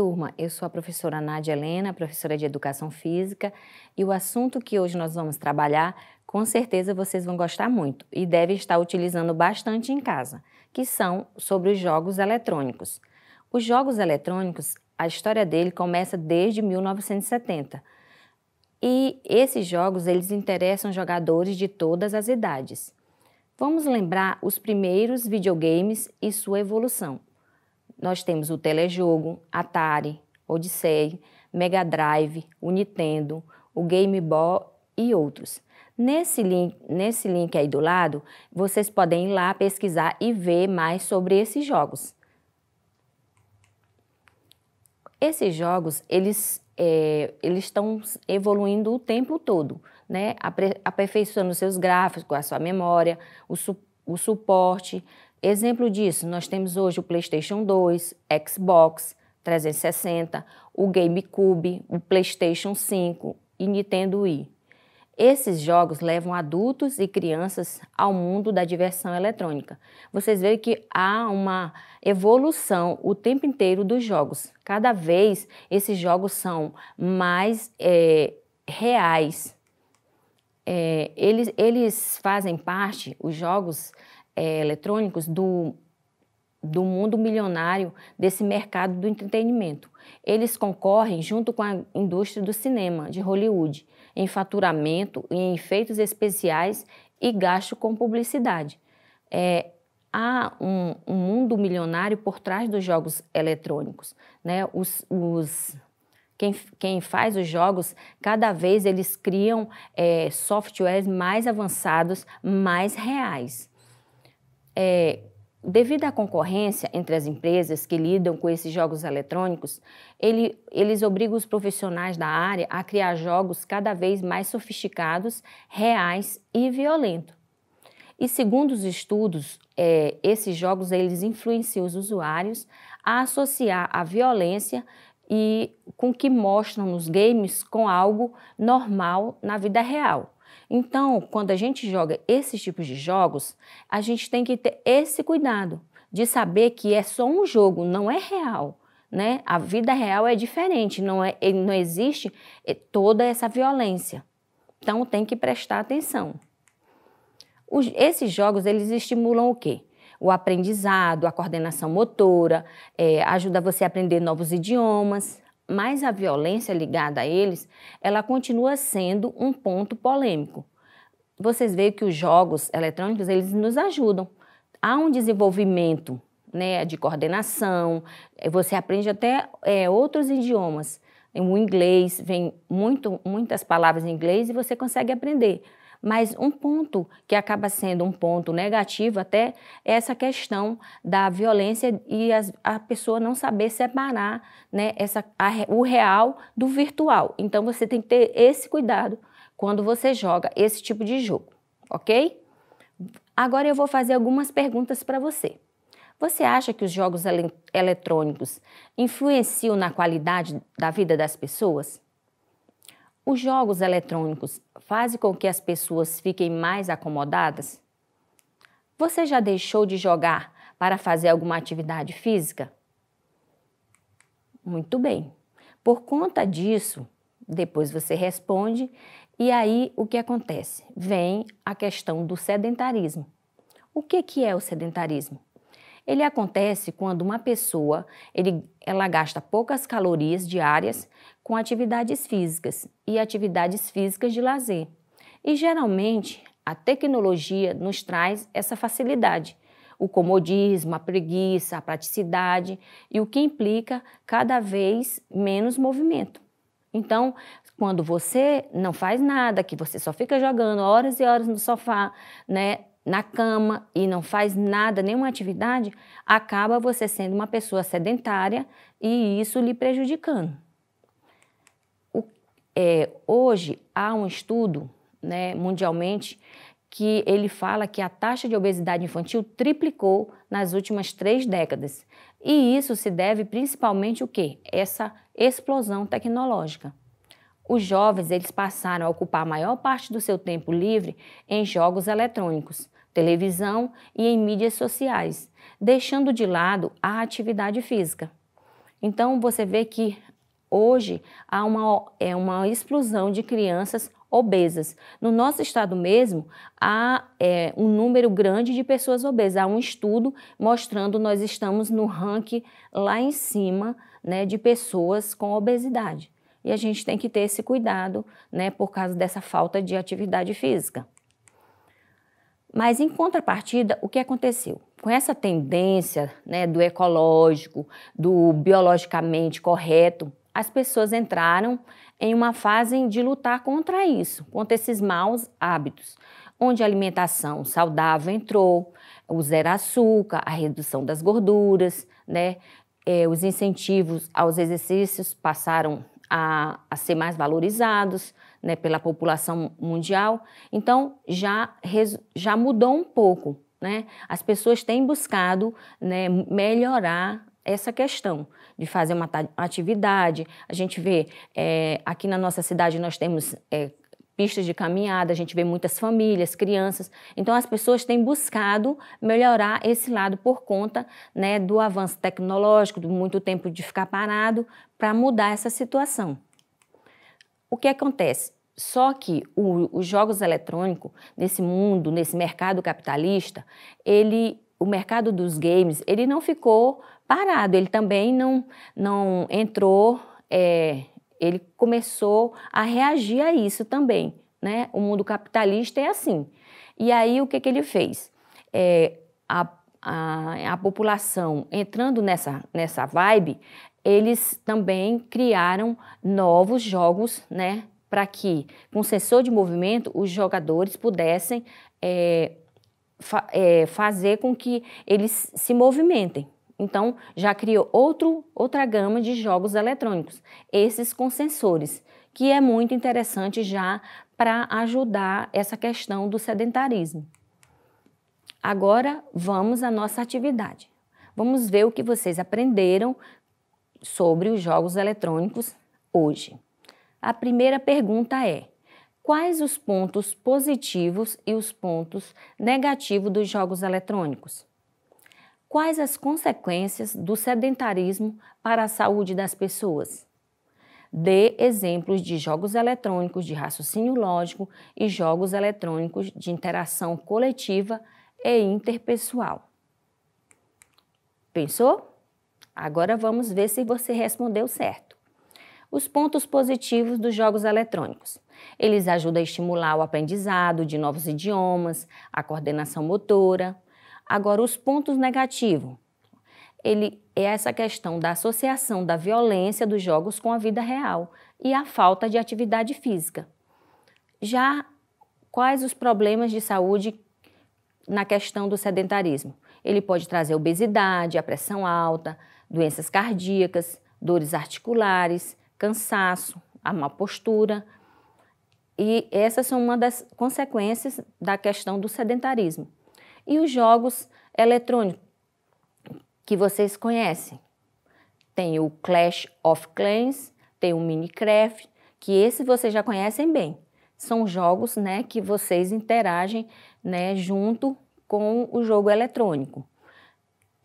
turma, eu sou a professora Nádia Helena, professora de Educação Física, e o assunto que hoje nós vamos trabalhar, com certeza vocês vão gostar muito e devem estar utilizando bastante em casa, que são sobre os jogos eletrônicos. Os jogos eletrônicos, a história dele começa desde 1970. E esses jogos, eles interessam jogadores de todas as idades. Vamos lembrar os primeiros videogames e sua evolução nós temos o telejogo, Atari, Odyssey, Mega Drive, o Nintendo, o Game Boy e outros. Nesse link, nesse link aí do lado, vocês podem ir lá pesquisar e ver mais sobre esses jogos. Esses jogos, eles é, eles estão evoluindo o tempo todo, né? Aperfeiçoando seus gráficos, a sua memória, o, su o suporte, Exemplo disso, nós temos hoje o PlayStation 2, Xbox 360, o GameCube, o PlayStation 5 e Nintendo Wii. Esses jogos levam adultos e crianças ao mundo da diversão eletrônica. Vocês veem que há uma evolução o tempo inteiro dos jogos. Cada vez esses jogos são mais é, reais. É, eles, eles fazem parte, os jogos é, eletrônicos do, do mundo milionário desse mercado do entretenimento. Eles concorrem junto com a indústria do cinema de Hollywood em faturamento, em efeitos especiais e gasto com publicidade. É, há um, um, mundo milionário por trás dos jogos eletrônicos. Né? Os, os quem, quem, faz os jogos, cada vez eles criam é, softwares mais avançados, mais reais é, devido à concorrência entre as empresas que lidam com esses jogos eletrônicos, ele, eles obrigam os profissionais da área a criar jogos cada vez mais sofisticados, reais e violentos. E segundo os estudos, é, esses jogos eles influenciam os usuários a associar a violência e com que mostram nos games com algo normal na vida real. Então, quando a gente joga esses tipos de jogos, a gente tem que ter esse cuidado de saber que é só um jogo, não é real. Né? A vida real é diferente, não, é, não existe eh, toda essa violência. Então tem que prestar atenção. Os, esses jogos eles estimulam o quê? O aprendizado, a coordenação motora, é, ajuda você a aprender novos idiomas, mas a violência ligada a eles, ela continua sendo um ponto polêmico. Vocês veem que os jogos eletrônicos, eles nos ajudam. Há um desenvolvimento né, de coordenação, eh, você aprende até é, outros idiomas. O inglês, vem muito, muitas palavras em inglês e você consegue aprender. Mas um ponto que acaba sendo um ponto negativo até é essa questão da violência e as, a pessoa não saber separar né, essa, a, o real do virtual. Então você tem que ter esse cuidado quando você joga esse tipo de jogo, ok? Agora eu vou fazer algumas perguntas para você. Você acha que os jogos eletrônicos influenciam na qualidade da vida das pessoas? Os jogos eletrônicos fazem com que as pessoas fiquem mais acomodadas? Você já deixou de jogar para fazer alguma atividade física? Muito bem. Por conta disso, depois você responde, e aí o que acontece? Vem a questão do sedentarismo. O que, que é o sedentarismo? Ele acontece quando uma pessoa ele, ela gasta poucas calorias diárias com atividades físicas e atividades físicas de lazer. E geralmente a tecnologia nos traz essa facilidade, o comodismo, a preguiça, a praticidade e o que implica cada vez menos movimento. Então, quando você não faz nada, que você só fica jogando horas e horas no sofá, né, na cama e não faz nada, nenhuma atividade, acaba você sendo uma pessoa sedentária e isso lhe prejudicando. O, é, hoje há um estudo né, mundialmente que ele fala que a taxa de obesidade infantil triplicou nas últimas três décadas. E isso se deve principalmente o quê? Essa explosão tecnológica. Os jovens eles passaram a ocupar a maior parte do seu tempo livre em jogos eletrônicos, televisão e em mídias sociais, deixando de lado a atividade física. Então você vê que hoje há uma, é uma explosão de crianças obesas. No nosso estado mesmo, há é, um número grande de pessoas obesas. Há um estudo mostrando nós estamos no ranking lá em cima né, de pessoas com obesidade. E a gente tem que ter esse cuidado né, por causa dessa falta de atividade física. Mas, em contrapartida, o que aconteceu? Com essa tendência né, do ecológico, do biologicamente correto, as pessoas entraram em uma fase de lutar contra isso, contra esses maus hábitos, onde a alimentação saudável entrou, o zero açúcar, a redução das gorduras, né? É, os incentivos aos exercícios passaram a, a ser mais valorizados né, pela população mundial. Então, já, já mudou um pouco. Né? As pessoas têm buscado né, melhorar essa questão de fazer uma atividade. A gente vê é, aqui na nossa cidade nós temos é, pistas de caminhada, a gente vê muitas famílias, crianças. Então, as pessoas têm buscado melhorar esse lado por conta né, do avanço tecnológico, do muito tempo de ficar parado, para mudar essa situação. O que acontece? Só que o, os jogos eletrônicos, nesse mundo, nesse mercado capitalista, ele, o mercado dos games, ele não ficou parado, ele também não, não entrou. É, ele começou a reagir a isso também. Né? O mundo capitalista é assim. E aí o que, que ele fez? É, a, a, a população entrando nessa, nessa vibe, eles também criaram novos jogos, né? Para que, com sensor de movimento, os jogadores pudessem é, fa é, fazer com que eles se movimentem, então, já criou outro, outra gama de jogos eletrônicos, esses com sensores, que é muito interessante já para ajudar essa questão do sedentarismo. Agora, vamos à nossa atividade. Vamos ver o que vocês aprenderam sobre os jogos eletrônicos hoje. A primeira pergunta é: quais os pontos positivos e os pontos negativos dos jogos eletrônicos? quais as consequências do sedentarismo para a saúde das pessoas. Dê exemplos de jogos eletrônicos de raciocínio lógico e jogos eletrônicos de interação coletiva e interpessoal. Pensou? Agora vamos ver se você respondeu certo. Os pontos positivos dos jogos eletrônicos. Eles ajudam a estimular o aprendizado de novos idiomas, a coordenação motora, Agora, os pontos negativos. Ele é essa questão da associação da violência dos jogos com a vida real e a falta de atividade física. Já quais os problemas de saúde na questão do sedentarismo? Ele pode trazer obesidade, a pressão alta, doenças cardíacas, dores articulares, cansaço, a má postura. E essas são uma das consequências da questão do sedentarismo e os jogos eletrônicos que vocês conhecem. Tem o Clash of Clans, tem o Minecraft, que esse vocês já conhecem bem. São jogos né, que vocês interagem né, junto com o jogo eletrônico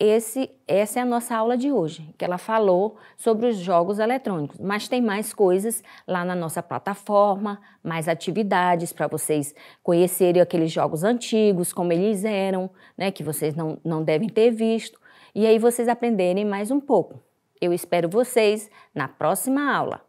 esse, essa é a nossa aula de hoje, que ela falou sobre os jogos eletrônicos, mas tem mais coisas lá na nossa plataforma, mais atividades para vocês conhecerem aqueles jogos antigos, como eles eram, né, que vocês não, não devem ter visto, e aí vocês aprenderem mais um pouco. Eu espero vocês na próxima aula.